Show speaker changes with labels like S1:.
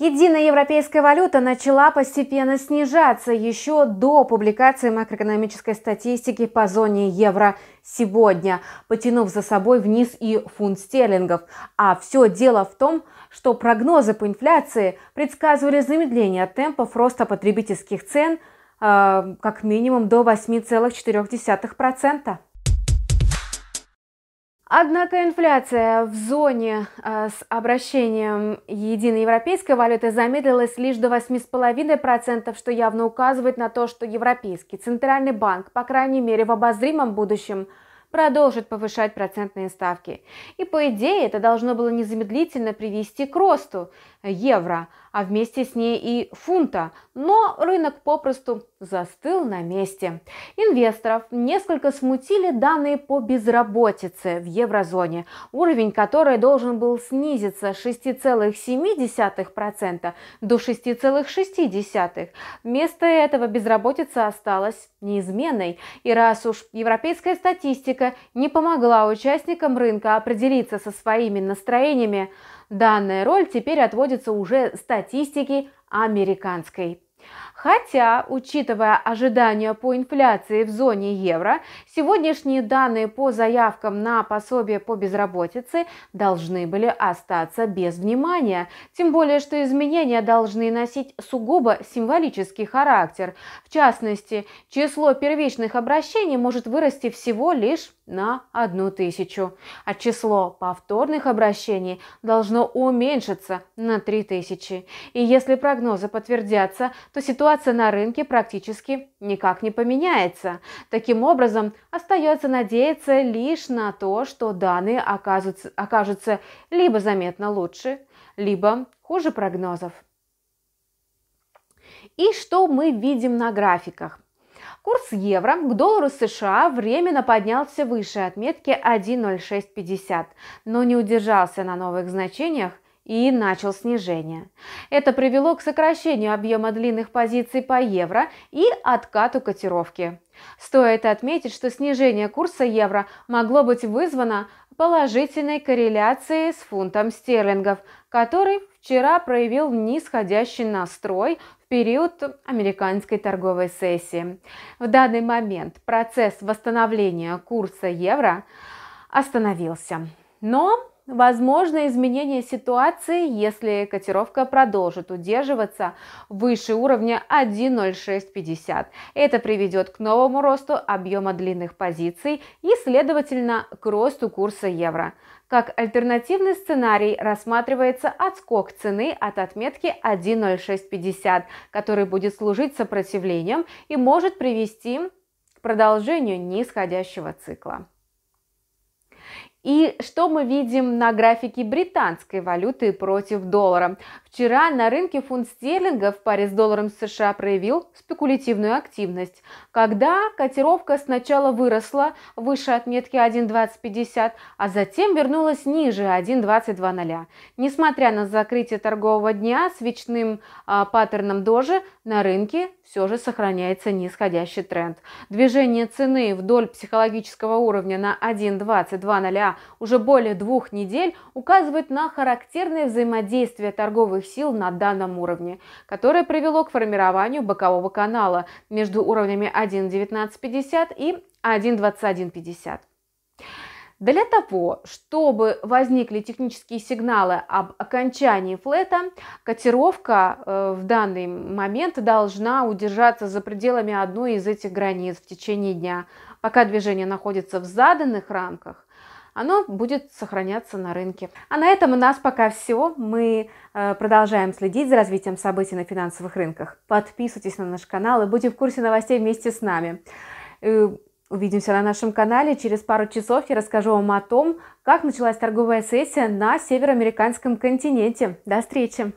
S1: Единая европейская валюта начала постепенно снижаться еще до публикации макроэкономической статистики по зоне евро сегодня, потянув за собой вниз и фунт стерлингов. А все дело в том, что прогнозы по инфляции предсказывали замедление темпов роста потребительских цен э, как минимум до 8,4%. Однако инфляция в зоне э, с обращением единой европейской валюты замедлилась лишь до 8,5%, что явно указывает на то, что Европейский Центральный банк, по крайней мере в обозримом будущем, продолжит повышать процентные ставки. И по идее это должно было незамедлительно привести к росту евро, а вместе с ней и фунта. Но рынок попросту застыл на месте. Инвесторов несколько смутили данные по безработице в еврозоне, уровень которой должен был снизиться с 6,7% до 6,6%. Вместо этого безработица осталась неизменной. И раз уж европейская статистика не помогла участникам рынка определиться со своими настроениями, данная роль теперь отводится уже статистике американской. Хотя, учитывая ожидания по инфляции в зоне евро, сегодняшние данные по заявкам на пособие по безработице должны были остаться без внимания, тем более что изменения должны носить сугубо символический характер. В частности, число первичных обращений может вырасти всего лишь на одну тысячу, а число повторных обращений должно уменьшиться на три тысячи. И если прогнозы подтвердятся, то ситуация на рынке практически никак не поменяется. Таким образом, остается надеяться лишь на то, что данные окажутся, окажутся либо заметно лучше, либо хуже прогнозов. И что мы видим на графиках? Курс евро к доллару США временно поднялся выше отметки 1.0650, но не удержался на новых значениях и начал снижение. Это привело к сокращению объема длинных позиций по евро и откату котировки. Стоит отметить, что снижение курса евро могло быть вызвано положительной корреляцией с фунтом стерлингов, который вчера проявил нисходящий настрой в период американской торговой сессии. В данный момент процесс восстановления курса евро остановился. Но Возможно изменение ситуации, если котировка продолжит удерживаться выше уровня 1.0650. Это приведет к новому росту объема длинных позиций и, следовательно, к росту курса евро. Как альтернативный сценарий рассматривается отскок цены от отметки 1.0650, который будет служить сопротивлением и может привести к продолжению нисходящего цикла. И что мы видим на графике британской валюты против доллара? Вчера на рынке фунт стерлинга в паре с долларом США проявил спекулятивную активность, когда котировка сначала выросла выше отметки 1.2050, а затем вернулась ниже 1,220. Несмотря на закрытие торгового дня свечным а, паттерном дожи, на рынке все же сохраняется нисходящий тренд. Движение цены вдоль психологического уровня на 1.2200 уже более двух недель указывает на характерное взаимодействие торговых сил на данном уровне, которое привело к формированию бокового канала между уровнями 1.1950 и 1.2150. Для того, чтобы возникли технические сигналы об окончании флета, котировка э, в данный момент должна удержаться за пределами одной из этих границ в течение дня, пока движение находится в заданных рамках, оно будет сохраняться на рынке. А на этом у нас пока все. Мы э, продолжаем следить за развитием событий на финансовых рынках. Подписывайтесь на наш канал и будьте в курсе новостей вместе с нами. Э, увидимся на нашем канале. Через пару часов я расскажу вам о том, как началась торговая сессия на североамериканском континенте. До встречи!